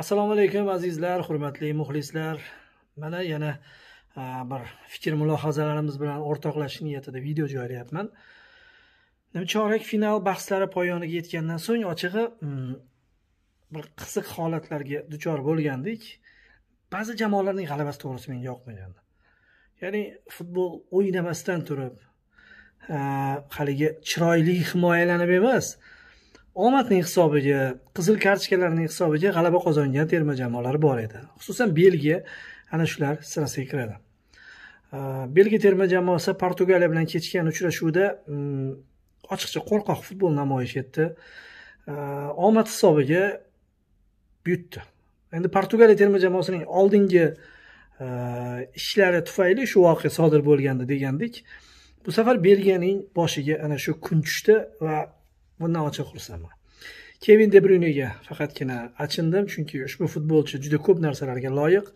assalomu alaykum azizlar hurmatli muxlislar mana yana bir fikr mulohazalarimiz bilan o'rtoqlashish niyatida video joylayapman chorak final bahslari poyoniga yetgandan so'ng ochig'i mm, bir qiziq holatlarga duchor bo'lgandik ba'zi jamoalarning g'alabasi to'g'risi menga yoqmagandi ya'ni futbol o'ynamasdan turib haligi chiroyli himoyalanib emas omadning hisobiga qizil kartochkalarning hisobiga g'alaba qozongan terma jamoalar bor edi xususan belgiya ana shular sirasiga kiradi belgiya terma jamoasi portugaliya bilan kechgan uchrashuvda mm, ochiqcha qo'rqoq futbol namoyish etdi omad hisobiga yutdi endi portugaliya terma jamoasining oldingi ishlari tufayli shu voqea sodir bo'lgandi degandik bu safar belgiyaning boshiga ana shu kun tushdi va bundan ochiq xursandman kevin de bryuniga faqatgina achindim chunki ushbu futbolchi juda ko'p narsalarga loyiq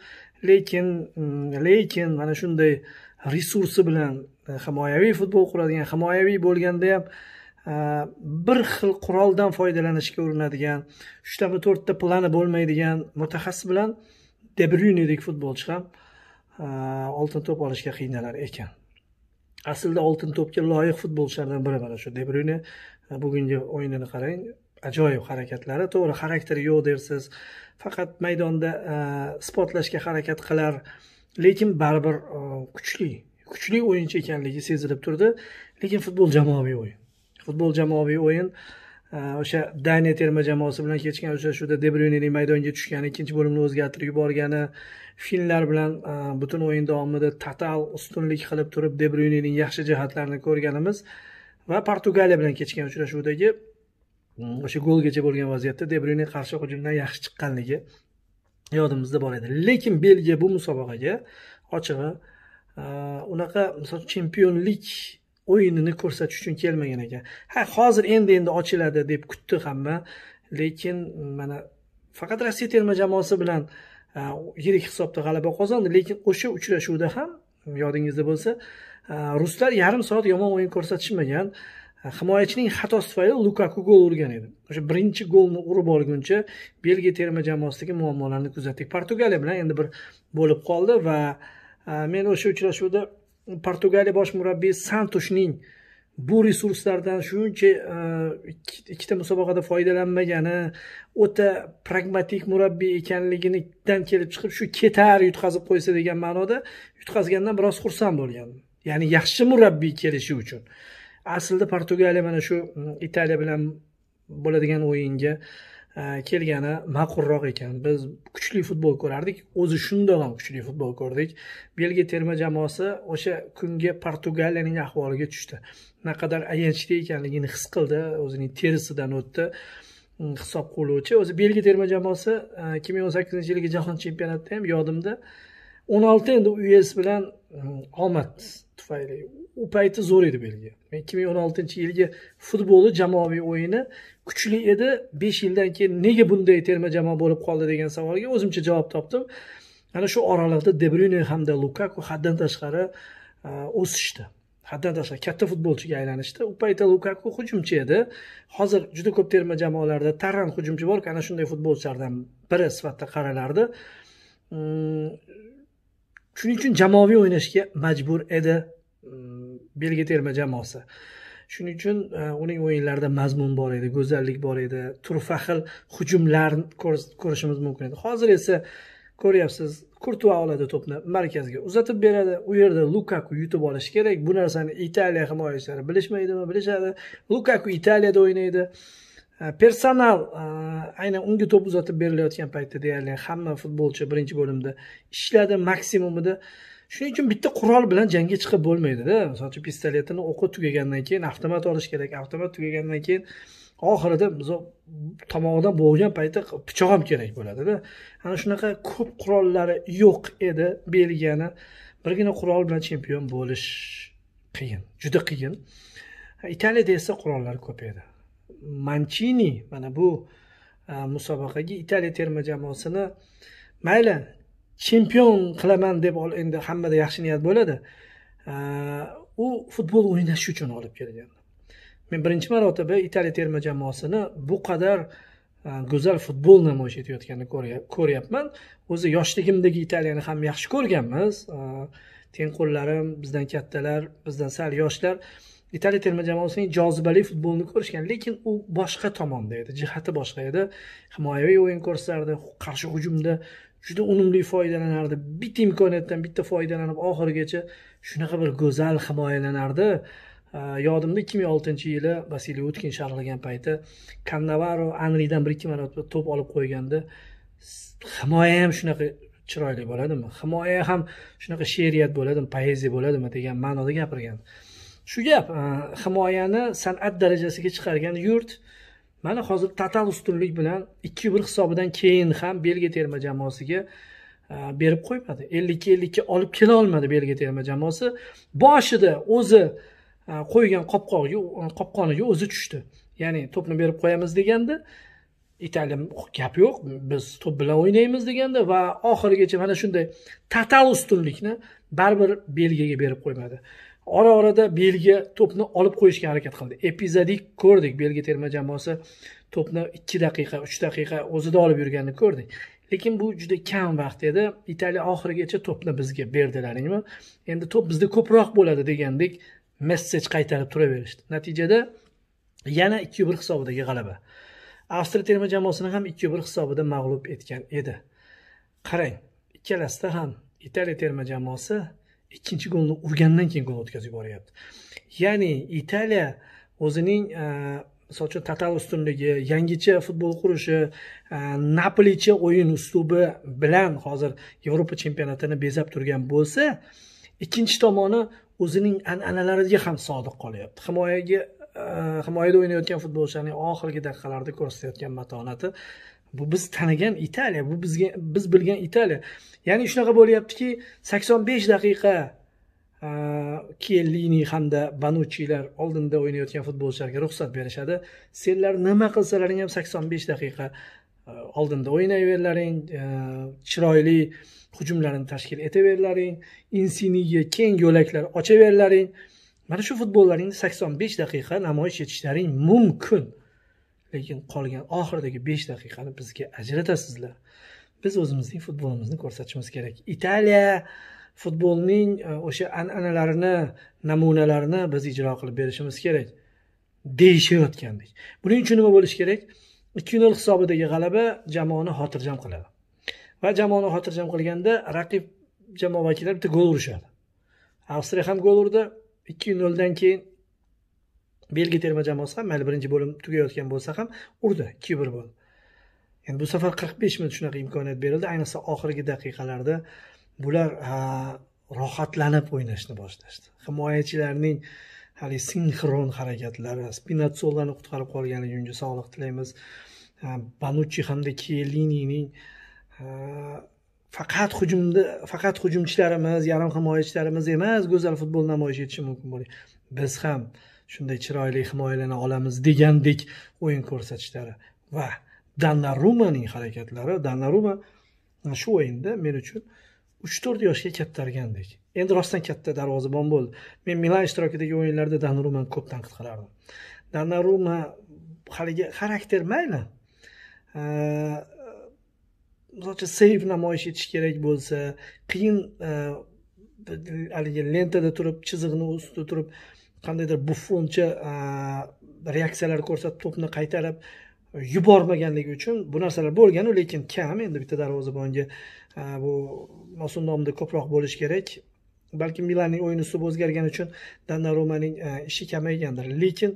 lekin mm, lekin mana shunday resursi bilan e, himoyaviy futbol quradigan himoyaviy bo'lganda ham e, bir xil quroldan foydalanishga urinadigan uchta to'rtta plani bo'lmaydigan mutaxassis bilan de futbolchi ham e, oltin to'p olishga qiynalar ekan aslida oltin to'pga loyiq futbolchilardan biri mana shu de bugungi o'yinini qarang ajoyib harakatlari to'g'ri xarakteri yo'q dersiz faqat maydonda isbotlashga e, harakat qilar lekin baribir e, kuchli kuchli o'yinchi ekanligi sezilib turdi lekin futbol jamoaviy o'yin futbol jamoaviy o'yin o'sha daniya terma jamoasi bilan kechgan uchrashuvda de maydonga tushgani ikkinchi bo'limni o'zgartirib yuborgani finlar bilan e, butun o'yin davomida total ustunlik qilib turib de yaxshi jihatlarini ko'rganimiz va portugaliya bilan kechgan uchrashuvdagi mm, o'sha golgacha bo'lgan vaziyatda de qarshi hujumdan yaxshi chiqqanligi yodimizda bor edi lekin belgiya bu musobaqaga ochig'i e, unaqa misol chempionlik o'yinini ko'rsatish uchun kelmagan ekan ha hozir endi endi ochiladi deb kutdi hamma lekin mm, mana faqat rossiya terma jamoasi bilan yirik hisobda g'alaba qozondi lekin o'sha uchrashuvda ham mm, yodingizda bo'lsa ruslar yarim soat yomon o'yin ko'rsatishmagan himoyachining xatosi tufayli lukaku gol urgan edi o'sha birinchi golni urib olguncha belgiya terma jamoasidagi muammolarni kuzatdik portugaliya bilan endi bir bo'lib qoldi va men o'sha uchrashuvda portugaliya bosh murabbiyi santushning bu resurslardan shuncha e, ikkita musobaqada foydalanmagani o'ta pragmatik murabbiy ekanligidan kelib chiqib shu ketar yutqazib qo'ysa degan ma'noda yutqazgandan biroz xursand bo'lganman ya'ni yaxshi murabbiy kelishi uchun aslida portugaliya mana shu italiya bilan bo'ladigan o'yinga kelgani ma'qulroq ekan biz kuchli futbol ko'rardik o'zi shundoq ham kuchli futbol ko'rdik belgiya terma jamoasi o'sha kunga portugaliyaning ahvoliga tushdi naqadar ayanchli ekanligini his qildi o'zining terisidan o'tdi mm, hisob qiluvchi o'zi belgiya terma jamoasi e, ikki ming o'n sakkizinchi yilgi jahon chempionatida ham yodimda o'n olti endi us bilan mm, omad tufayli u payti zo'r edi belgiya men ikki ming o'n oltinchi yilgi futboli jamoaviy o'yini kuchli edi besh yildan keyin nega bunday terma jamoa bo'lib qoldi degan savolga o'zimcha javob topdim ana shu oraliqda de hamda lukaku haddan tashqari o'sishdi haddan tashqari katta futbolchiga aylanishdi u paytda lukaku hujumchi edi hozir juda ko'p terma jamoalarda tarran hujumchi borku ana shunday futbolchilardan biri sifatida qaralardi mm, shuning uchun jamoaviy o'ynashga majbur edi mm, belgi terma jamoasi shuning uchun e, uning o'yinlarida mazmun bor edi go'zallik bor edi turfa xil hujumlarni ko'rishimiz mumkin edi hozir esa ko'ryapsiz kurtua oladi to'pni markazga uzatib beradi u yerda lukaku yutib olishi kerak bu narsani italiya himoyachilari bilishmaydimi bilishadi lukaku italiyada o'ynaydi e, personal e, aynan unga to'p uzatib berilayotgan paytda deyarli hamma futbolchi birinchi bo'limda ishladi maksimumida shuning uchun bitta qurol bilan jangga chiqib bo'lmaydida misol uchun pistoletini o'qi tugagandan keyin avtomat olish kerak avtomat tugagandan keyin oxirida tomog'idan bo'g'gan paytda pichoq ham kerak bo'ladida ana shunaqa ko'p qurollari yo'q edi belgiyani birgina qurol bilan chempion bo'lish qiyin juda qiyin italiyada esa qurollari ko'p edi manchini mana bu e, musobaqaga italiya terma jamoasini mayli chempion qilaman deb endi hammada yaxshi niyat bo'ladi u futbol o'ynash uchun olib kelgan men birinchi marotaba italiya terma jamoasini bu qadar go'zal futbol namoyish etayotganini ko'ryapman o'zi yoshligimdagi italiyani ham yaxshi ko'rganmiz tengqurlarim bizdan kattalar bizdan sal yoshlar italiya terma jamoasining jozibali futbolini ko'rishgan lekin u boshqa tomonda edi jihati boshqa edi himoyaviy o'yin ko'rsardi qarshi hujumda juda unumli foydalanardi bitta imkoniyatdan bitta foydalanib oxirigacha shunaqa bir go'zal himoyalanardi yodimda ikki ming oltinchi yili vasiliy utkin sharhlagan payti kannavaro anridan bir ikki marotaba to'p olib qo'yganda himoya ham shunaqa chiroyli bo'ladimi himoya ham shunaqa she'riyat bo'ladimi poeziya bo'ladimi degan ma'noda gapirgan shu gap e, himoyani san'at darajasiga chiqargan yurt mana hozir total ustunlik bilan ikki bir hisobidan keyin ham belgiya terma jamoasiga e, berib qo'ymadi ellik ellikka olib kela olmadi belgiya terma jamoasi boshida o'zi e, qo'ygan qopqog'iga qopqoniga o'zi tushdi ya'ni to'pni berib qo'yamiz deganda italiya gap yo'q biz to'p bilan o'ynaymiz deganda va oxirigacha mana shunday total ustunlikni baribir belgiyaga berib qo'ymadi ora orada belgiya to'pni olib qo'yishga harakat qildi epizodik ko'rdik belgiya terma jamoasi to'pni ikki daqiqa uch daqiqa o'zida olib yurganini ko'rdik lekin bu juda kam vaqt edi italiya oxirigacha to'pni bizga berdilaringmi endi to'p bizda ko'proq bo'ladi degandek messej qaytarib turaverishdi natijada yana ikki bir hisobidagi g'alaba avstriya terma jamoasini ham ikki bir hisobida mag'lub etgan edi qarang ikkalasida ham italiya terma jamoasi ikkinchi golni urgandan keyin gol o'tkazib yuboryapti ya'ni italiya o'zining e, misol uchun total ustunligi yangicha futbol qurishi e, napolicha o'yin uslubi bilan hozir yevropa chempionatini bezab turgan bo'lsa ikkinchi tomoni o'zining an'analariga ham sodiq qolyapti himoyaga e, himoyada o'ynayotgan futbolchilarning oxirgi daqiqalarda ko'rsatayotgan matonati bu biz tanigan italiya bu bizga biz bilgan italiya ya'ni shunaqa bo'lyaptiki sakson besh daqiqa kellini hamda banuchilar oldinda o'ynayotgan futbolchilarga ruxsat berishadi senlar nima qilsalaring ham sakson besh daqiqa oldinda o'ynayveringlaring chiroyli hujumlarni tashkil etaverlaring insiniga keng yo'laklar ochaverlaring mana shu futbollaringni sakson besh daqiqa namoyish etishlaring mumkin lekin qolgan oxiridagi besh daqiqani bizga ajratasizlar biz o'zimizning futbolimizni ko'rsatishimiz kerak italiya futbolning e, o'sha an'analarini namunalarini biz ijro qilib berishimiz kerak deyishayotgandek buning uchun nima bo'lishi kerak ikki nol hisobidagi g'alaba jamoani xotirjam qiladi va jamoani xotirjam qilganda raqib jamoa vakillari bitta gol urishadi avstriya ham gol urdi ikki noldan keyin belgiya terma jamoasi ham mayli birinchi bo'lim tugayotgan bo'lsa ham urdi ikki bir bo'lib endi bu safar qirq besh minut shunaqa imkoniyat berildi ayniqsa oxirgi daqiqalarda bular rohatlanib o'ynashni boshlashdi himoyachilarning haligi sinxron harakatlari spinatsolani qutqarib qolganligi uchun sog'liq tilaymiz banuchi hamda kelinining faqat hujumda faqat hujumchilarimiz yarim himoyachilarimiz emas go'zal futbol namoyish etishi mumkin bo'lgan biz ham shunday chiroyli himoyalana olamiz degandek o'yin ko'rsatishlari va dannarumaning harakatlari dannaruma shu o'yinda men uchun uch to'rt yoshga kattargandek endi rostdan katta darvozabon bo'ldi men milan ishtirokidagi o'yinlarda dannarumani ko'p tanqid qilardim dannaruma haligi xarakter mayli misol uchun seyv namoyish etish kerak bo'lsa qiyin e, haligi lentada turib chiziqni ustida turib qandaydir buffoncha reaksiyalar ko'rsatib to'pni qaytarib yubormaganligi uchun bu narsalar bo'lganu lekin kam endi bitta darvozabonga bu mavsum nomida ko'proq bo'lishi kerak balki milanning o'yin uslubi o'zgargani uchun dannarumaning ishi kamaygandir lekin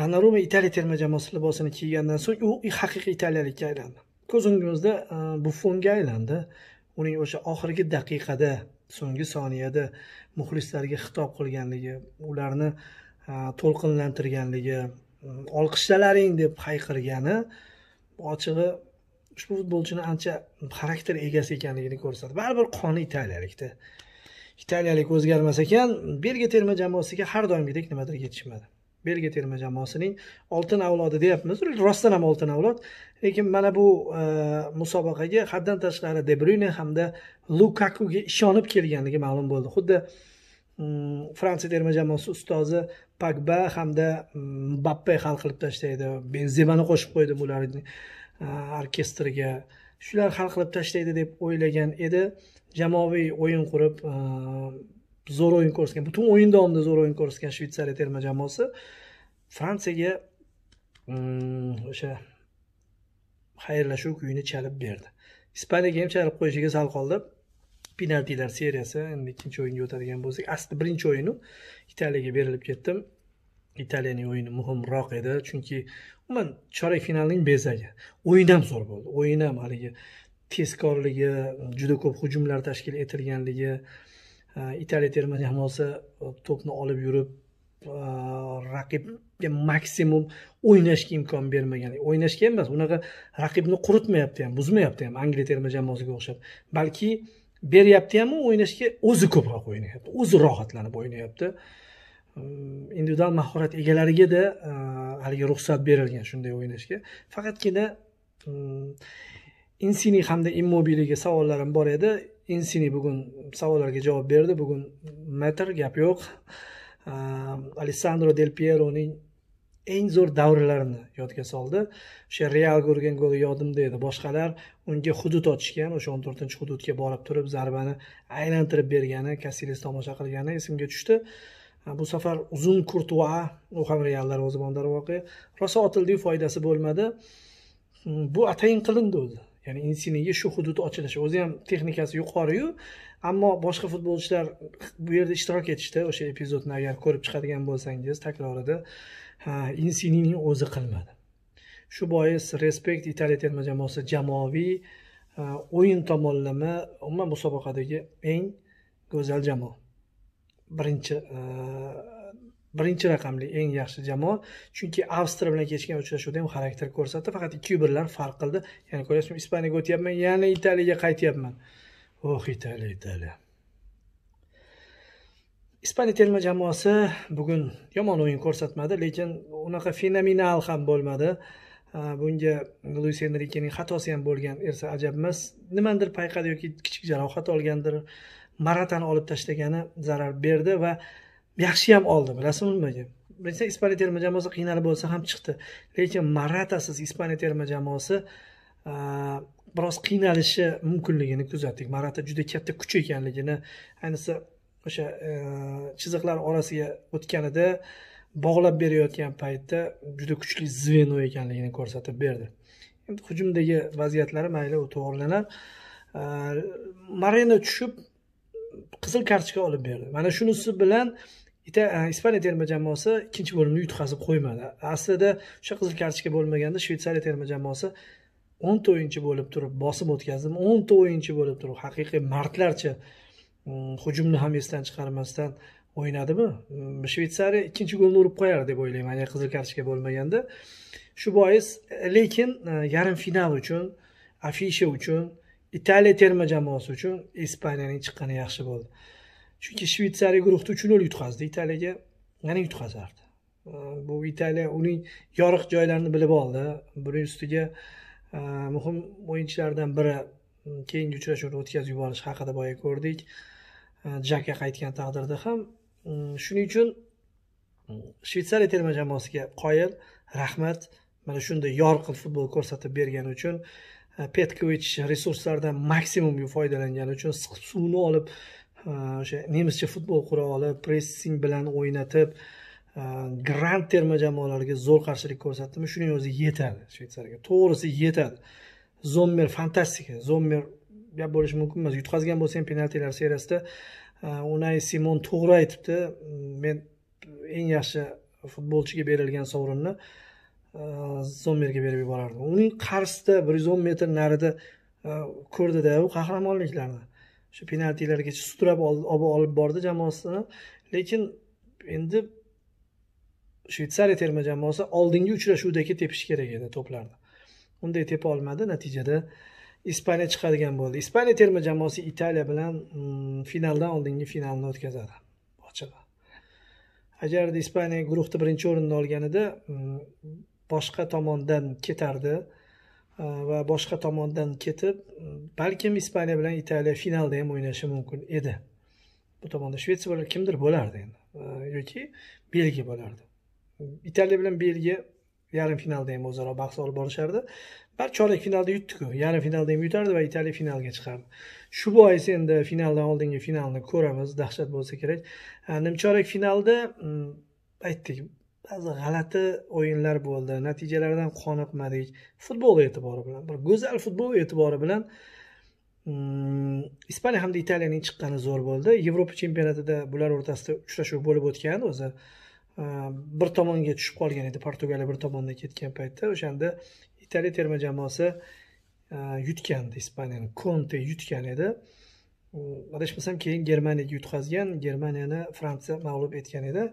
donnaruma italiya terma jamoasi libosini kiygandan so'ng u haqiqiy italiyalikka aylandi ko'z o'ngimizda buffonga aylandi uning o'sha oxirgi daqiqada so'nggi soniyada muxlislarga xitob qilganligi ularni to'lqinlantirganligi olqishlalaring deb hayqirgani ochig'i ushbu futbolchini ancha xarakter egasi ekanligini ko'rsatdi baribir qoni italiyalikda italiyalik o'zgarmas ekan belgiya terma jamoasiga har doimgidek nimadir yetishmadi belgiya terma jamoasining oltin avlodi deyapmiz rostdan ham oltin avlod lekin mana bu e, musobaqaga haddan tashqari de bruyne hamda lukakuga ishonib kelganligi ma'lum bo'ldi xuddi mm, fransiya terma jamoasi ustozi pakba hamda mm, bappe hal qilib tashlaydi benzemani qo'shib qo'ydim ularni e, orkestriga shular hal qilib tashlaydi deb o'ylagan edi jamoaviy o'yin qurib e, zo'r o'yin ko'rsatgan butun o'yin davomida zo'r o'yin ko'rsatgan shveytsariya terma jamoasi fransiyaga mm, o'sha xayrlashuv kuyini chalib berdi ispaniyaga ham chalib qo'yishiga sal qoldi penaltilar seriyasi endi ikkinchi o'yinga o'tadigan bo'lsak aslida birinchi o'yinu italiyaga berilib ketdim italiyaning o'yini muhimroq edi chunki umuman chorak finalning bezagi o'yin ham zo'r bo'ldi o'yin ham haligi tezkorligi juda ko'p hujumlar tashkil etilganligi Э, italiya terma jamoasi e, to'pni olib yurib e, raqibga maksimum o'ynashga imkon bermagan o'ynashga emas unaqa raqibni quritmayapti ham buzmayapti ham angliya terma jamoasiga o'xshab balki beryapti ham o'ynashga o'zi ko'proq o'ynayapti o'zi rohatlanib o'ynayapti ehm, individual mahorat egalarigada e, haligi ruxsat berilgan shunday o'ynashga faqatgina ehm, insini hamda immobiliga savollarim bor edi insini bugun savollarga javob berdi bugun metr gap yo'q alessandro del pieroning eng zo'r davrlarini yodga soldi o'sha real ko'rgan goli yodimda edi boshqalar unga hudud ochishgan o'sha o'n to'rtinchi hududga borib turib zarbani aylantirib bergani kasilis tomosha qilgani esimga tushdi bu safar uzun kurtua u ham real darvozabon darvoqa rosa otildiyu foydasi bo'lmadi hm, bu atayin qilindi o'zi ya'ni insiniga shu hudud ochilishi o'zi ham texnikasi yuqoriyu ammo boshqa futbolchilar bu yerda ishtirok etishdi o'sha epizodni agar ko'rib chiqadigan bo'lsangiz takrorida insinining o'zi qilmadi shu bois respekt italiya terma jamoasi jamoaviy o'yin tomonlama umuman musobaqadagi eng go'zal jamoa birinchi birinchi raqamli eng yaxshi jamoa chunki avstriya bilan kechgan uchrashuvda ham xarakter ko'rsatdi faqat ikki birlar farq qildi ya'ni ko'ryapsizmi ispaniyaga o'tyapman yana italiyaga qaytyapman oh italiya italiya ispaniya terma jamoasi bugun yomon o'yin ko'rsatmadi lekin unaqa fenomenal ham bo'lmadi bunga luis enrikening xatosi ham bo'lgan ersa ajab emas nimanidir payqadi yoki kichik jarohat olgandir maratani olib tashlagani zarar berdi va yaxshi ham oldi bilasizmi nimaga birinchidan ispaniya terma jamoasi qiynalib bo'lsa ham chiqdi lekin maratasiz ispaniya terma jamoasi biroz qiynalishi mumkinligini kuzatdik marata juda katta kuch ekanligini ayniqsa o'sha e, chiziqlar orasiga o'tganida bog'lab berayotgan paytda juda kuchli zveno ekanligini ko'rsatib berdi endi hujumdagi vaziyatlari mayli u to'g'rilanar mareno tushib qizil kartochka olib berdi mana shunisi bilan E, ispaniya terma jamoasi ikkinchi bo'limni yutqazib qo'ymadi aslida o'sha qizil kartochka bo'lmaganda shvetsariya terma jamoasi o'nta o'yinchi bo'lib turib bosim o'tkazdimi o'nta o'yinchi bo'lib turib haqiqiy mardlarcha mm, hujumni ham esdan chiqarmasdan o'ynadimi mm, shvetsariya ikkinchi golni urib qo'yar deb o'ylayman agar qizil kartochka bo'lmaganda shu bois lekin e, yarim final uchun afisha uchun italiya terma jamoasi uchun ispaniyaning chiqqani yaxshi bo'ldi chunki shvetsariya guruhda uch nol yutqazdi italiyaga yana yutqazardi bu italiya uning yorug' joylarini bilib oldi buning ustiga e, muhim o'yinchilardan biri e, keyingi uchrashuvni o'tkazib yuborish haqida boya ko'rdik e, jakka qaytgan taqdirda ham shuning uchun shvetsariya terma jamoasiga qoyil rahmat mana shunday yorqin futbol ko'rsatib bergani uchun petkovich resurslardan maksimum foydalangani uchun suvni olib Э, o'sha nemischa futbol quroli pressing bilan o'ynatib э, grand terma jamoalarga zo'r qarshilik ko'rsatdimi shuning o'zi yetadi shvetsariyaga to'g'risi yetadi zommer fantastika zommer gap bo'lishi mumkin emas yutqazgan bo'lsa ham penaltilar seriyasida e, unay simon to'g'ri aytibdi men eng yaxshi futbolchiga berilgan sovrinni e, zommerga berib yuborardim uning qarshisida bir yuz o'n metr narida e, ko'rdida u qahramonliklarni shu penaltilargacha sudrab olib bordi jamoasini lekin endi shvetsariya terma jamoasi oldingi uchrashuvdagi tepish kerak edi to'plarni unday tepa olmadi natijada ispaniya chiqadigan bo'ldi ispaniya terma jamoasi italiya bilan mm, finaldan oldingi finalni o'tkazadi ochig'i agarda ispaniya guruhda birinchi o'rinni olganida mm, boshqa tomondan ketardi va boshqa tomondan ketib balkim ispaniya bilan italiya finalda ham o'ynashi mumkin edi bu tomonda shvetsiya bo'lar kimdir bo'lardi endi yoki belgiya bo'lardi italiya bilan belgiya yarim finalda ham o'zaro bahs olib borishardi baribir chorak finalda yutdiku yarim finalda ham yutardi va italiya finalga chiqardi shu bois endi finaldan oldingi finalni ko'ramiz dahshat bo'lsa kerak chorak finalda hmm, aytdik ba'zi g'alati o'yinlar bo'ldi natijalardan qoniqmadik futbol e'tibori bilan bir go'zal futbol e'tibori bilan mm, ispaniya hamda italiyaning chiqqani zo'r bo'ldi yevropa chempionatida bular o'rtasida uchrashuv bo'lib o'tgan o'zi e, bir tomonga tushib qolgan edi portugaliya bir tomondan ketgan paytda o'shanda italiya terma jamoasi e, yutgandi ispaniyani konte yutgan edi adashmasam keyin germaniyaga yutqazgan germaniyani fransiya mag'lub etgan edi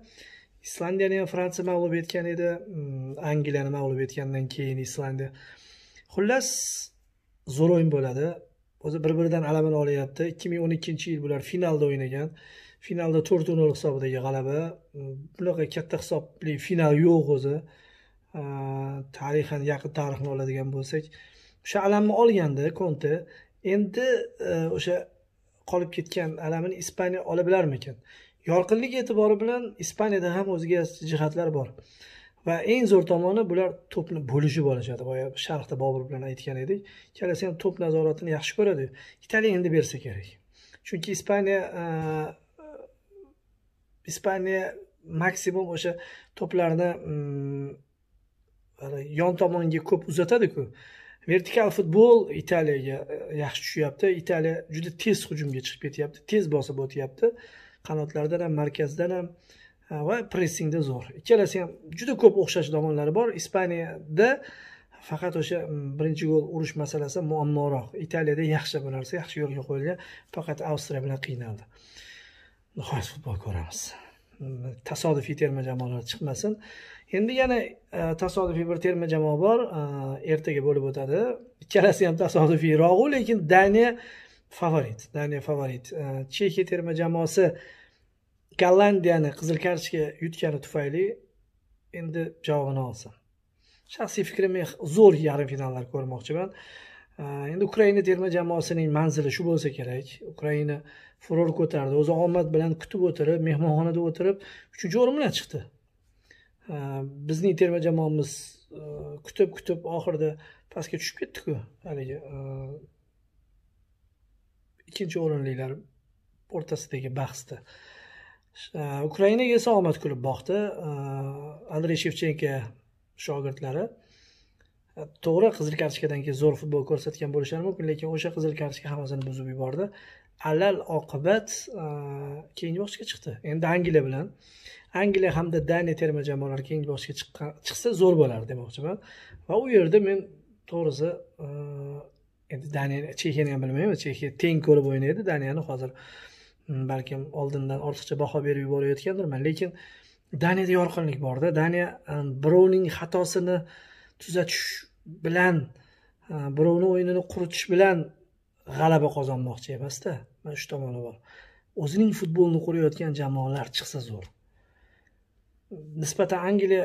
islandiyani ham fransiya mag'lub etgan edi mm, angliyani mag'lub etgandan keyin islandiya xullas zo'r o'yin bo'ladi o'zi bir biridan g'alabani olyapti ikki ming o'n ikkinchi yil bular finalda o'ynagan finalda to'rt nol hisobidagi g'alaba mm, bunaqa katta hisobli final yo'q o'zi tarixan yaqin tarixni oladigan bo'lsak o'sha alamni olgandi konte endi e, o'sha qolib ketgan alamini ispaniya ola bilarmikan yorqinlik e'tibori bilan ispaniyada ham o'ziga jihatlar bor va eng zo'r tomoni bular to'pni bo'lishib olishadi boya sharqda bobur bilan aytgan edik ikkalasi ham to'p nazoratini yaxshi ko'radi italiya endi bersa kerak chunki ispaniya e, ispaniya maksimum o'sha to'plarni mm, yon tomonga ko'p uzatadiku vertikal futbol italiyaga e, yaxshi tushyapti italiya juda tez hujumga chiqib ketyapti tez bosib o'tyapti qanotlarda ham markazda ham va pressingda zo'r ikkalasi ham juda ko'p o'xshash tomonlari bor ispaniyada faqat o'sha birinchi gol urish masalasi muammoroq italiyada yaxshi bu narsa yaxshi yo'lga qo'yilgan faqat avstriya bilan qiynaldi nihoyat futbol ko'ramiz tasodifiy terma jamoalar chiqmasin endi yana e, tasodifiy bir terma jamoa bor e, ertaga bo'lib o'tadi ikkalasi ham tasodifiyrog'u lekin daniya favorit daniya favorit e, chexiya terma jamoasi gollandiyani qizil kartochka yutgani tufayli endi javobini olsin shaxsiy fikrim men zo'r yarim finallar ko'rmoqchiman endi ukraina terma jamoasining manzili shu bo'lsa kerak ukraina furor ko'tardi o'zi omad bilan kutib o'tirib mehmonxonada o'tirib uchinchi o'rin bilan chiqdi bizning terma jamoamiz e, kutib kutib oxirida pastga tushib ketdiku haligi e, ikkinchi o'rinlilar o'rtasidagi bahsda E, ukrainaga esa omad kulib boqdi e, andrey shevchenko shogirdlari e, to'g'ri qizil kartochkadan keyin zo'r futbol ko'rsatgan bo'lishlari mumkin lekin o'sha qizil kartochka hammasini buzib yubordi alal oqibat keyingi bosqichga chiqdi endi angliya bilan angliya hamda daniya terma jamoalari keyingi bosqichga chiqqan chiqsa zo'r bo'lardi demoqchiman va u yerda men to'g'risi endi daniya chexiyani ham bilmayman chexiya teng ko'rib o'ynaydi daniyani hozir balkim oldindan ortiqcha baho berib yuborayotgandirman lekin daniyada yorqinlik borda daniya e, birovning xatosini tuzatish bilan e, birovni o'yinini quritish bilan g'alaba qozonmoqchi emasda mana shu tomoni bor o'zining futbolini qurayotgan jamoalar chiqsa zo'r nisbatan angliya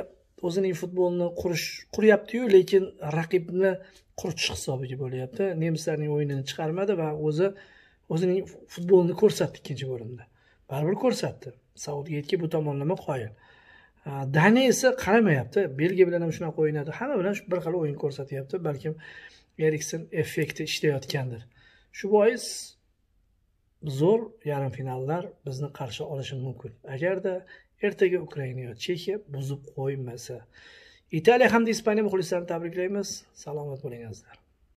o'zining futbolini qurish quryaptiyu lekin raqibni quritish hisobiga bo'lyapti nemislarning o'yinini chiqarmadi va o'zi o'zining futbolini ko'rsatdi ikkinchi bo'limda baribir ko'rsatdi saudiya saudiyetga bu tomonlama qoyil daniya esa qaramayapti belgiya bilan ham shunaqa o'ynadi hamma bilan bir xil o'yin ko'rsatyapti balkim eriksen effekti ishlayotgandir shu bois zo'r yarim finallar bizni qarshi olishi mumkin agarda ertaga ukraina yo chexiya buzib qo'ymasa italiya hamda ispaniya muxlislarini tabriklaymiz salomat bo'linglar